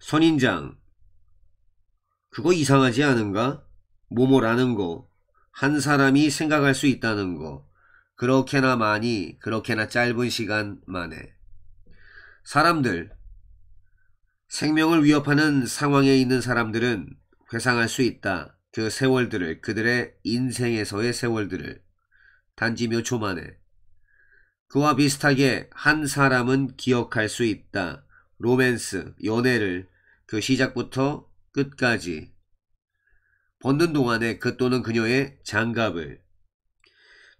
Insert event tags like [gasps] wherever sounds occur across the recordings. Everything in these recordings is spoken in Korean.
선인장 그거 이상하지 않은가? 모모라는 거 한 사람이 생각할 수 있다는 거 그렇게나 많이 그렇게나 짧은 시간 만에 사람들 생명을 위협하는 상황에 있는 사람들은 회상할 수 있다. 그 세월들을 그들의 인생에서의 세월들을 단지 몇 초 만에 그와 비슷하게 한 사람은 기억할 수 있다. 로맨스, 연애를 그 시작부터 끝까지 벗는 동안에 그 또는 그녀의 장갑을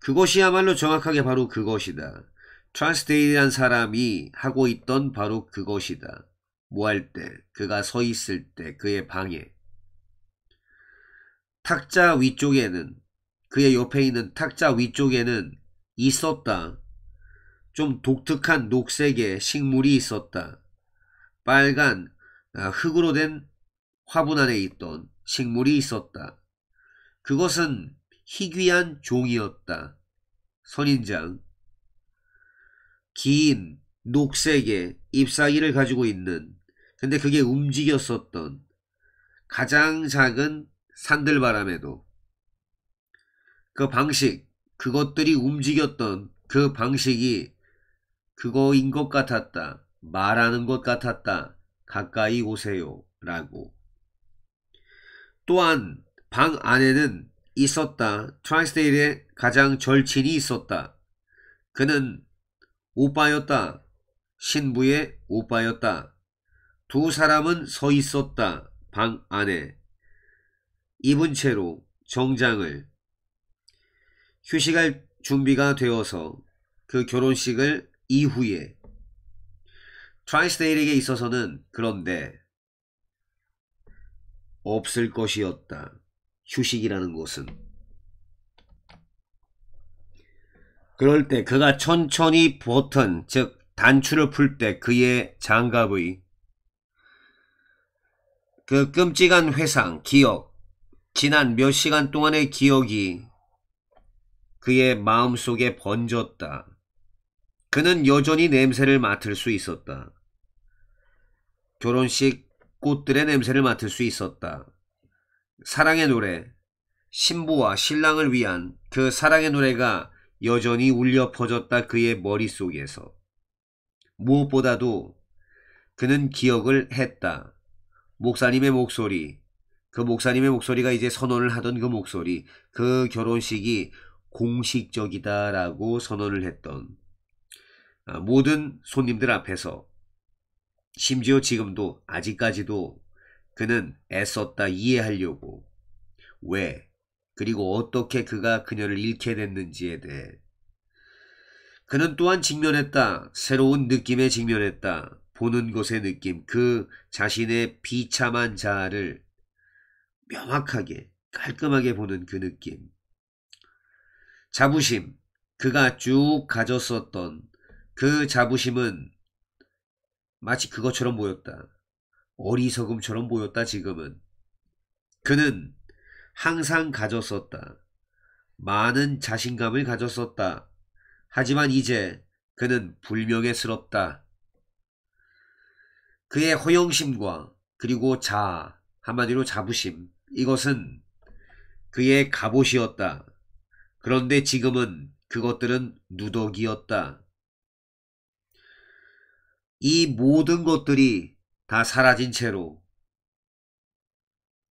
그것이야말로 정확하게 바로 그것이다. 트랜스데이란 사람이 하고 있던 바로 그것이다. 뭐 할 때, 그가 서 있을 때 그의 방에 탁자 위쪽에는 그의 옆에 있는 탁자 위쪽에는 있었다. 좀 독특한 녹색의 식물이 있었다. 빨간 아, 흙으로 된 화분 안에 있던 식물이 있었다. 그것은 희귀한 종이었다. 선인장. 긴 녹색의 잎사귀를 가지고 있는 근데 그게 움직였었던 가장 작은 산들바람에도 그 방식 그것들이 움직였던 그 방식이 그거인 것 같았다. 말하는 것 같았다. 가까이 오세요. 라고. 또한 방 안에는 있었다. 트라이스테일의 가장 절친이 있었다. 그는 오빠였다. 신부의 오빠였다. 두 사람은 서 있었다. 방 안에. 입은 채로 정장을 휴식할 준비가 되어서 그 결혼식을 이후에 트라이스테일에게 있어서는 그런데 없을 것이었다. 휴식이라는 곳은. 그럴 때 그가 천천히 버튼, 즉 단추를 풀 때 그의 장갑의 그 끔찍한 회상, 기억, 지난 몇 시간 동안의 기억이 그의 마음속에 번졌다. 그는 여전히 냄새를 맡을 수 있었다. 결혼식 꽃들의 냄새를 맡을 수 있었다. 사랑의 노래, 신부와 신랑을 위한 그 사랑의 노래가 여전히 울려 퍼졌다 그의 머릿속에서. 무엇보다도 그는 기억을 했다. 목사님의 목소리, 그 목사님의 목소리가 이제 선언을 하던 그 목소리, 그 결혼식이 공식적이다라고 선언을 했던 어, 모든 손님들 앞에서 심지어 지금도 아직까지도 그는 애썼다 이해하려고 왜 그리고 어떻게 그가 그녀를 잃게 됐는지에 대해 그는 또한 직면했다. 새로운 느낌에 직면했다. 보는 것의 느낌, 그 자신의 비참한 자아를 명확하게, 깔끔하게 보는 그 느낌. 자부심, 그가 쭉 가졌었던 그 자부심은 마치 그것처럼 보였다. 어리석음처럼 보였다 지금은. 그는 항상 가졌었다. 많은 자신감을 가졌었다. 하지만 이제 그는 불명예스럽다. 그의 허영심과 그리고 자 한마디로 자부심 이것은 그의 갑옷이었다. 그런데 지금은 그것들은 누더기였다. 이 모든 것들이 다 사라진 채로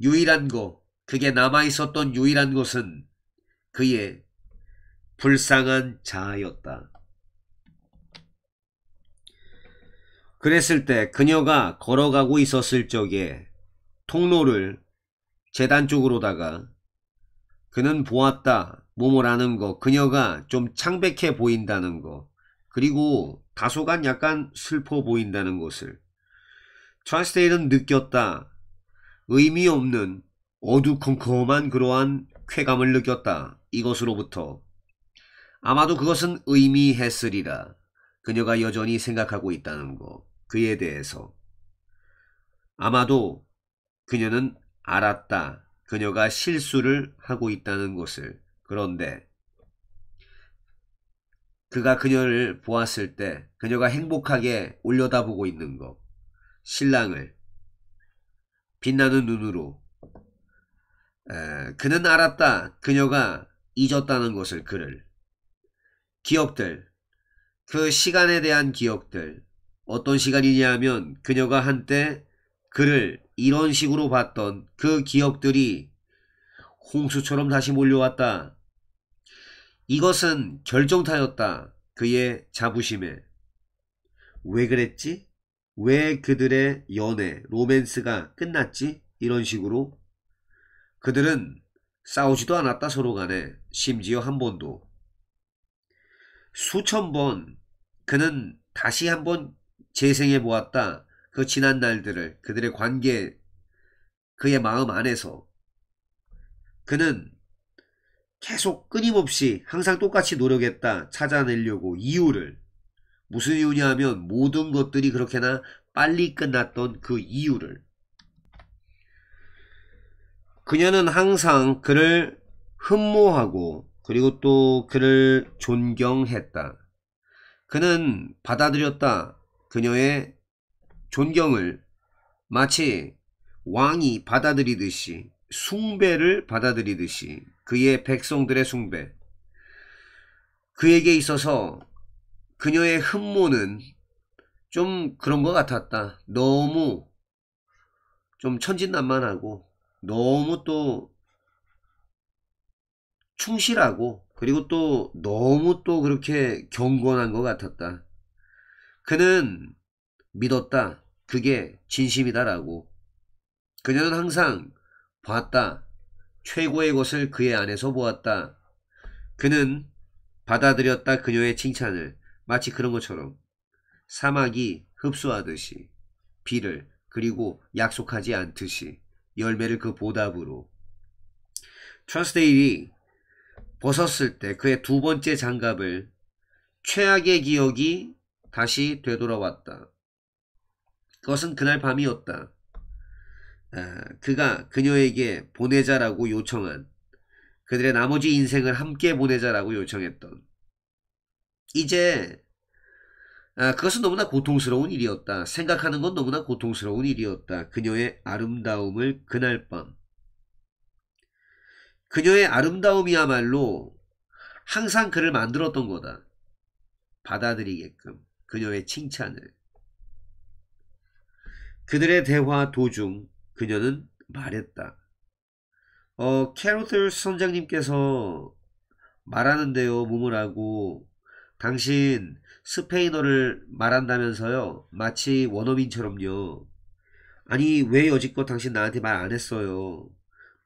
유일한 것, 그게 남아 있었던 유일한 것은 그의 불쌍한 자아였다. 그랬을 때 그녀가 걸어가고 있었을 적에 통로를 재단 쪽으로다가 그는 보았다. 몸을 아는 거, 그녀가 좀 창백해 보인다는 거, 그리고 다소간 약간 슬퍼 보인다는 것을 트랜스테이는 느꼈다. 의미 없는 어두컴컴한 그러한 쾌감을 느꼈다. 이것으로부터 아마도 그것은 의미했으리라. 그녀가 여전히 생각하고 있다는 것. 그에 대해서 아마도 그녀는 알았다. 그녀가 실수를 하고 있다는 것을. 그런데 그가 그녀를 보았을 때 그녀가 행복하게 올려다보고 있는 것. 신랑을 빛나는 눈으로 에, 그는 알았다. 그녀가 잊었다는 것을 그를. 기억들. 그 시간에 대한 기억들. 어떤 시간이냐 하면 그녀가 한때 그를 이런 식으로 봤던 그 기억들이 홍수처럼 다시 몰려왔다. 이것은 결정타였다. 그의 자부심에. 왜 그랬지? 왜 그들의 연애, 로맨스가 끝났지? 이런 식으로. 그들은 싸우지도 않았다 서로 간에 심지어 한 번도. 수천 번 그는 다시 한 번 재생해 보았다. 그 지난 날들을 그들의 관계 그의 마음 안에서 그는 계속 끊임없이 항상 똑같이 노력했다 찾아내려고 이유를 무슨 이유냐 하면 모든 것들이 그렇게나 빨리 끝났던 그 이유를 그녀는 항상 그를 흠모하고 그리고 또 그를 존경했다. 그는 받아들였다. 그녀의 존경을 마치 왕이 받아들이듯이 숭배를 받아들이듯이 그의 백성들의 숭배. 그에게 있어서 그녀의 흠모는 좀 그런 것 같았다. 너무 좀 천진난만하고 너무 또 충실하고 그리고 또 너무 또 그렇게 경건한 것 같았다. 그는 믿었다. 그게 진심이다라고. 그녀는 항상 봤다. 최고의 것을 그의 안에서 보았다. 그는 받아들였다 그녀의 칭찬을 마치 그런 것처럼 사막이 흡수하듯이 비를 그리고 약속하지 않듯이 열매를 그 보답으로 트런스데일이 벗었을 때 그의 두 번째 장갑을 최악의 기억이 다시 되돌아왔다. 그것은 그날 밤이었다. 그가 그녀에게 보내자라고 요청한 그들의 나머지 인생을 함께 보내자라고 요청했던 이제 아, 그것은 너무나 고통스러운 일이었다. 생각하는 건 너무나 고통스러운 일이었다. 그녀의 아름다움을 그날 밤 그녀의 아름다움이야말로 항상 그를 만들었던 거다. 받아들이게끔 그녀의 칭찬을 그들의 대화 도중 그녀는 말했다. 어, 캐로틀 선장님께서 말하는데요, 몸을 하고 당신 스페인어를 말한다면서요. 마치 원어민처럼요. 아니 왜 여지껏 당신 나한테 말 안 했어요.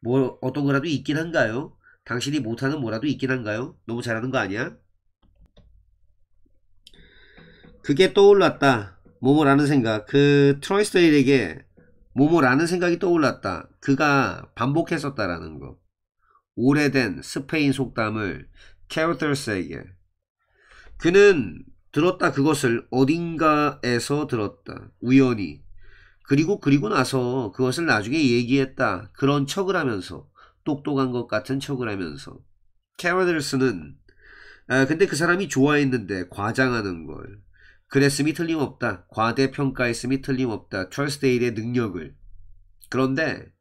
뭐 어떤 거라도 있긴 한가요? 당신이 못하는 뭐라도 있긴 한가요? 너무 잘하는 거 아니야? 그게 떠올랐다. 몸을 라는 생각. 그 트로이스테일에게 모모라는 생각이 떠올랐다. 그가 반복했었다라는 거. 오래된 스페인 속담을 캐르터스에게 그는 들었다 그것을 어딘가에서 들었다. 우연히. 그리고 그리고 나서 그것을 나중에 얘기했다. 그런 척을 하면서 똑똑한 것 같은 척을 하면서 캐러들스는 아, 근데 그 사람이 좋아했는데 과장하는 걸 그랬음이 틀림없다. 과대평가했음이 틀림없다. 철스데일의 능력을. 그런데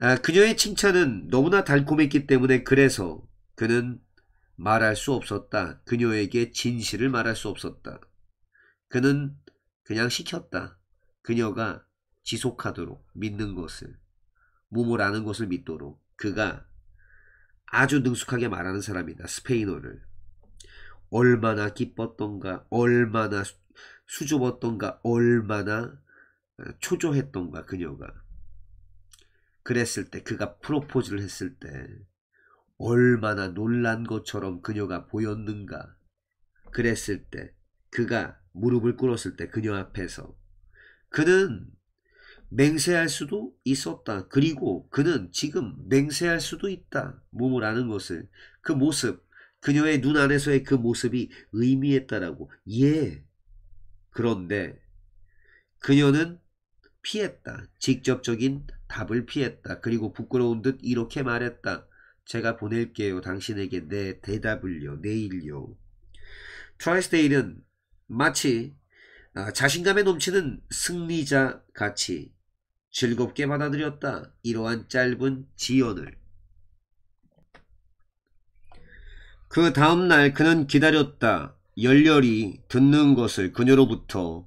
아, 그녀의 칭찬은 너무나 달콤했기 때문에 그래서 그는 말할 수 없었다. 그녀에게 진실을 말할 수 없었다. 그는 그냥 시켰다. 그녀가 지속하도록 믿는 것을 무모라는 것을 믿도록 그가 아주 능숙하게 말하는 사람이다. 스페인어를. 얼마나 기뻤던가, 얼마나 수줍었던가, 얼마나 어, 초조했던가, 그녀가. 그랬을 때, 그가 프로포즈를 했을 때, 얼마나 놀란 것처럼 그녀가 보였는가. 그랬을 때, 그가 무릎을 꿇었을 때 그녀 앞에서 그는 맹세할 수도 있었다. 그리고 그는 지금 맹세할 수도 있다. 몸을 아는 것을 그 모습 그녀의 눈 안에서의 그 모습이 의미했다라고. 예. 그런데 그녀는 피했다. 직접적인 답을 피했다. 그리고 부끄러운 듯 이렇게 말했다. 제가 보낼게요. 당신에게 내 네, 대답을요. 내일요. 트라이스데일은 마치 아, 자신감에 넘치는 승리자 같이 즐겁게 받아들였다. 이러한 짧은 지연을 그 다음날 그는 기다렸다. 열렬히 듣는 것을 그녀로부터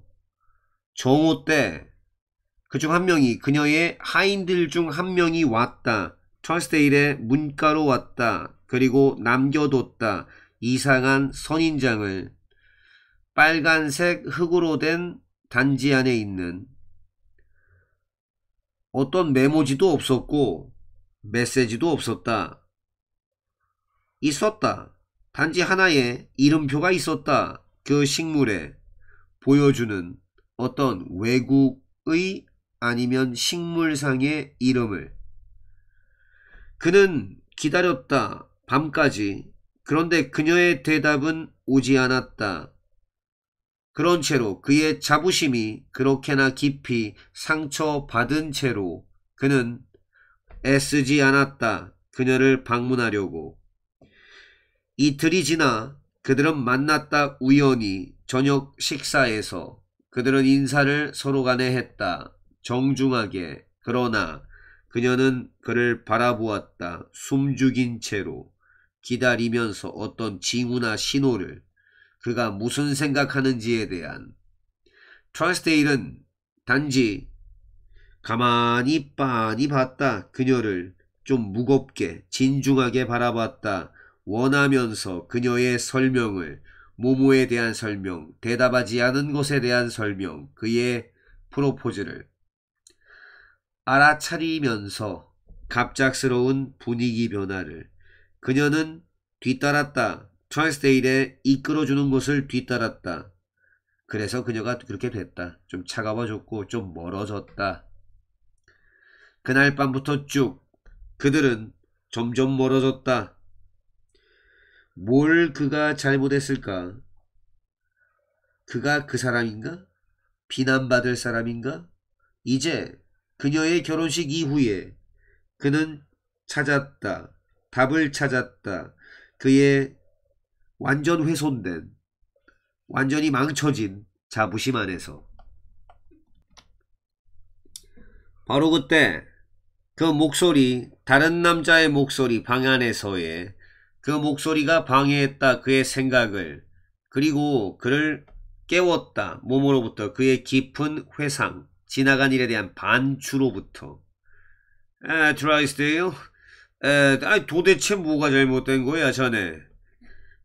정오 때그 중 한 명이 그녀의 하인들 중 한 명이 왔다. 철스테일의 문가로 왔다. 그리고 남겨뒀다. 이상한 선인장을 빨간색 흙으로 된 단지 안에 있는 어떤 메모지도 없었고 메시지도 없었다. 있었다. 단지 하나의 이름표가 있었다. 그 식물에 보여주는 어떤 외국의 아니면 식물상의 이름을 그는 기다렸다. 밤까지. 그런데 그녀의 대답은 오지 않았다. 그런 채로 그의 자부심이 그렇게나 깊이 상처받은 채로 그는 애쓰지 않았다. 그녀를 방문하려고. 이틀이 지나 그들은 만났다 우연히 저녁 식사에서 그들은 인사를 서로 간에 했다. 정중하게. 그러나 그녀는 그를 바라보았다. 숨죽인 채로 기다리면서 어떤 징후나 신호를 그가 무슨 생각하는지에 대한 트러스테일은 단지 가만히 빤히 봤다. 그녀를 좀 무겁게 진중하게 바라봤다. 원하면서 그녀의 설명을 모모에 대한 설명, 대답하지 않은 것에 대한 설명, 그의 프로포즈를 알아차리면서 갑작스러운 분위기 변화를 그녀는 뒤따랐다. 트랜스데일에 이끌어주는 것을 뒤따랐다. 그래서 그녀가 그렇게 됐다. 좀 차가워졌고 좀 멀어졌다. 그날 밤부터 쭉 그들은 점점 멀어졌다. 뭘 그가 잘못했을까? 그가 그 사람인가? 비난받을 사람인가? 이제 그녀의 결혼식 이후에 그는 찾았다. 답을 찾았다. 그의 완전 훼손된, 완전히 망쳐진 자부심 안에서. 바로 그때 그 목소리, 다른 남자의 목소리 방 안에서의 그 목소리가 방해했다 그의 생각을 그리고 그를 깨웠다 몸으로부터 그의 깊은 회상 지나간 일에 대한 반추로부터 아 드라이스데일 아니 도대체 뭐가 잘못된 거야 자네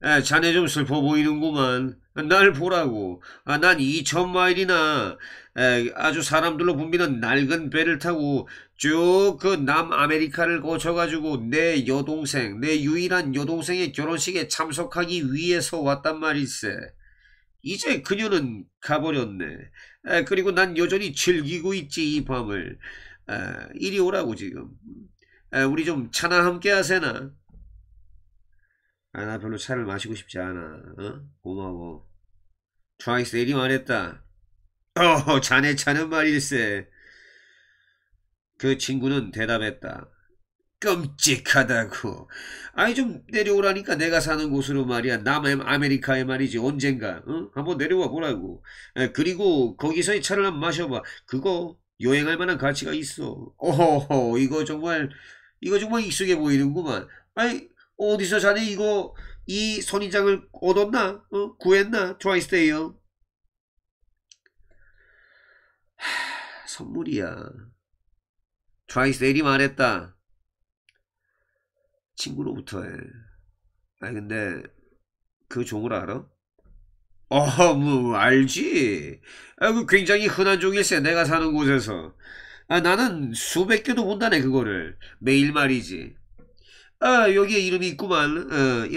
아, 자네 좀 슬퍼 보이는구만. 날 보라고. 아, 난 2천 마일이나 에, 아주 사람들로 붐비는 낡은 배를 타고 쭉그 남아메리카를 거쳐가지고 내 여동생 내 유일한 여동생의 결혼식에 참석하기 위해서 왔단 말일세 이제 그녀는 가버렸네 에, 그리고 난 여전히 즐기고 있지 이 밤을 에, 이리 오라고 지금 에, 우리 좀 차나 함께 하세나 아, 나 별로 차를 마시고 싶지 않아. 어? 고마워. 트와이스 에리 말했다. 어, 자네 차는 말일세. 그 친구는 대답했다. 끔찍하다고. 아이 좀 내려오라니까 내가 사는 곳으로 말이야. 남아메리카에 말이지 언젠가. 어? 한번 내려와 보라고. 에, 그리고 거기서의 차를 한번 마셔봐. 그거 여행할 만한 가치가 있어. 어허허 이거 정말 이거 정말 익숙해 보이는구만. 아이 어디서 자네 이거 이 선인장을 얻었나? 어? 구했나? 트라이스테이어. 선물이야. 트라이셀이 스 말했다. 친구로부터 해. 아니 근데 그 종을 알아? 어, 뭐 알지. 아, 그 굉장히 흔한 종일세. 내가 사는 곳에서. 아, 나는 수백 개도 본다네 그거를 매일 말이지. 아, 여기에 이름이 있구만. 어, 이,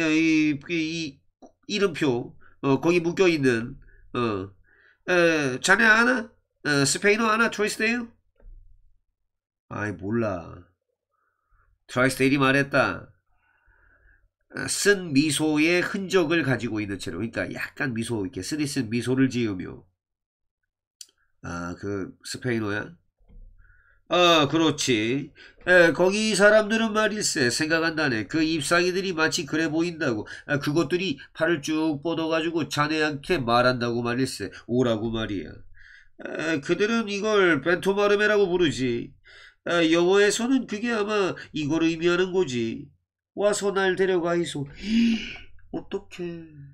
이, 그, 이 이름표. 어, 거기 묶여 있는. 어, 에, 자네 아나? 어, 스페인어 하나 트로이스데요 아이 몰라 트라이스테이 말했다 아, 쓴 미소의 흔적을 가지고 있는 채로 그러니까 약간 미소 이렇게 쓰디쓴 미소를 지으며 아그 스페인어야? 아 그렇지 에, 거기 사람들은 말일세 생각한다네 그 잎사귀들이 마치 그래 보인다고 아, 그것들이 팔을 쭉 뻗어가지고 자네한테 말한다고 말일세 오라고 말이야 에, 그들은 이걸 벤토마르메라고 부르지 영어에서는 그게 아마 이걸 의미하는 거지. 와서 날 데려가이소. [gasps] 어떻게